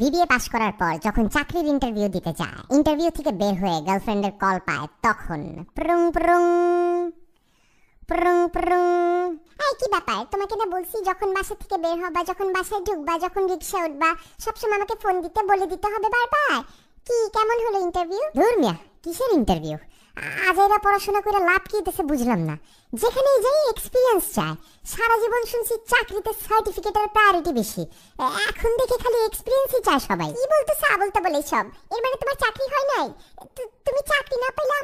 BBA পাশ করার পর যখন চাকরির ইন্টারভিউ দিতে যায় ইন্টারভিউ থেকে বের হয়ে গার্লফ্রেন্ডের কল পায় তখন প্রুং প্রুং প্রুং প্রুং এই কি ব্যাপার তোমাকে না বলছি যখন বাসা থেকে বের হবা যখন বাসায় ঢুকবা যখন রিক্সা উঠবা সবসময় আমাকে ফোন দিতে বলে দিতে হবে বারবার কি কেমন হলো ইন্টারভিউ ধুর মিয়া কিসের ইন্টারভিউ আজ এরা পড়াশোনা করে লাভ কি দেশে বুঝলাম না যেখানেই যাই এক্সপিরিয়েন্স চায় সারা জীবন শুনছি চাকরিতে সার্টিফিকেটের প্রায়োরিটি বেশি এখন দেখে খালি এক্সপিরিয়েন্সই চায় সবাই কি বলতেছে আবলতে বলে সব এর মানে তোমার চাকরি হয় নাই তুমি চাকরি না পেলে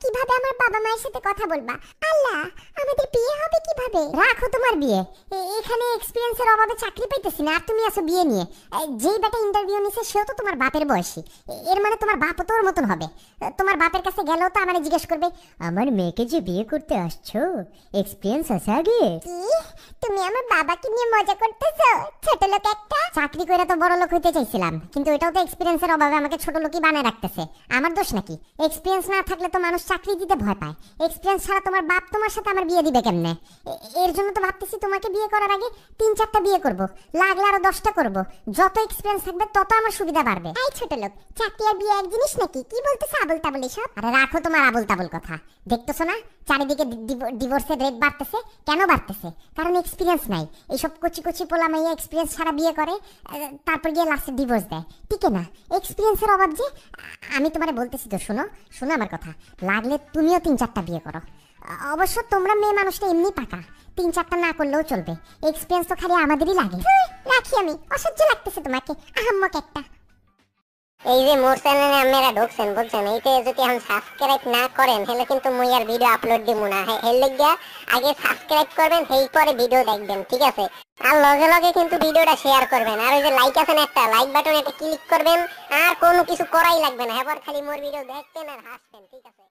কিভাবে আমার বাবা মায়ের সাথে কথা বলবা আল্লাহ আমাদের বিয়ে হবে কি হবে রাখো তোমার বিয়ে এখানে এক্সপিরিয়েন্সের অভাবে চাকরি পাইতেছি না আর তুমি আছো বিয়ে নিয়ে যেই বেটা ইন্টারভিউ নিছে সেও তো তোমার বাপের বয়সী এর মানে তোমার বাপও তোর মতন হবে তোমার বাপের কাছে গেলেও তো আমার জিজ্ঞেস করবে আমার মেয়েকে যে বিয়ে করতে আসছো এক্সপিরিয়েন্স আছে আগে কি তুমি আমার বাবাকে নিয়ে মজা করতেছো ছোট লোক একটা চাকরি করে তো বড় লোক হইতে চাইছিলাম কিন্তু এটাও তো এক্সপিরিয়েন্সের অভাবে আমাকে ছোট লোকই বানায় রাখতেছে আমার দোষ নাকি এক্সপিরিয়েন্স না থাকলে তো মানুষ চাকরি দিতে ভয় পায় এক্সপিরিয়েন্স ছাড়া তোমার বাপ তোমার সাথে আমার বিয়ে দিবে কেমনে এর জন্য তো ভাবতেছি তোমাকে বিয়ে করার আগে তিন চারটা বিয়ে করব লাগলে আরো দশটা করব যত এক্সপিরিয়েন্স থাকবে তত আমার সুবিধা বাড়বে এই ছোট লোক চাকরি আর বিয়ে এক জিনিস নাকি কি বলতেছে আবল তাবল এসব আরে রাখো তোমার আবল তাবল কথা দেখতেছো না চারিদিকে ডিভোর্সের রেট বাড়তেছে কেন বাড়তেছে কারণ কোনো এক্সপিরিয়েন্স নাই এইসব কচি কচি পোলা মেয়ে এক্সপিরিয়েন্স ছাড়া বিয়ে করে তারপর গিয়ে লাস্টে ডিভোর্স দেয় ঠিক না এক্সপিরিয়েন্সের অভাব যে আমি তোমার বলতেছি তো শোনো শোনো আমার কথা লাগলে তুমিও তিন চারটা বিয়ে করো অবশ্য তোমরা মেয়ে মানুষটা এমনি পাকা তিন চারটা না করলেও চলবে এক্সপিরিয়েন্স তো খালি আমাদেরই লাগে রাখি আমি অসহ্য লাগতেছে তোমাকে আহাম্মক একটা এই যে মোর চ্যানেলে আপনারা ঢুকছেন বলছেন এইটা যদি আমি সাবস্ক্রাইব না করেন তাহলে কিন্তু মুই আর ভিডিও আপলোড দিব না হের লাগিয়া আগে সাবস্ক্রাইব করবেন সেই পরে ভিডিও দেখবেন ঠিক আছে আর লগে লগে কিন্তু ভিডিওটা শেয়ার করবেন আর ওই যে লাইক আছেন একটা লাইক বাটন একটা ক্লিক করবেন আর কোনো কিছু করাই লাগবে না এবার খালি মোর ভিডিও দেখতেন আর হাসতেন ঠিক আছে